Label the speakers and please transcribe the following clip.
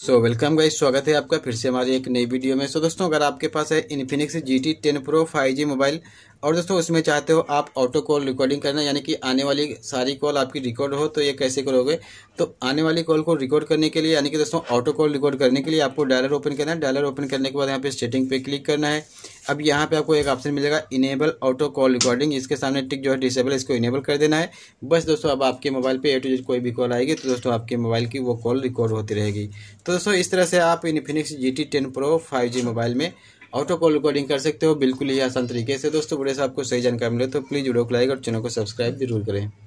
Speaker 1: so welcome guys स्वागत है आपका फिर से हमारी एक नई वीडियो में सो so, दोस्तों अगर आपके पास है Infinix G T ten pro five G mobile और दोस्तों उसमें चाहते हो आप ऑटो कॉल रिकॉर्डिंग करना यानी कि आने वाली सारी कॉल आपकी रिकॉर्ड हो तो ये कैसे करोगे तो आने वाली कॉल को रिकॉर्ड करने के लिए यानी कि दोस्तों ऑटो कॉल रिकॉर्ड करने के लिए आपको डायलर ओपन करना है डायलर ओपन करने के बाद यहाँ पे सेटिंग पे क्लिक करना है अब यहाँ पे आपको एक ऑप्शन मिलेगा इनेबल ऑटो कॉल रिकॉर्डिंग इसके सामने टिक जो है डिसेबल इसको इनेबल कर देना है बस दोस्तों अब आपके मोबाइल पे ए टू जेड कोई भी कॉल आएगी तो दोस्तों आपके मोबाइल की वो कॉल रिकॉर्ड होती रहेगी तो दोस्तों इस तरह से आप Infinix G T ten pro five G mobile में ऑटो कॉल रिकॉर्डिंग कर सकते हो बिल्कुल ही आसान तरीके से दोस्तों बड़े से आपको सही जानकारी मिले तो प्लीज़ वीडियो को लाइक और चैनल को सब्सक्राइब जरूर करें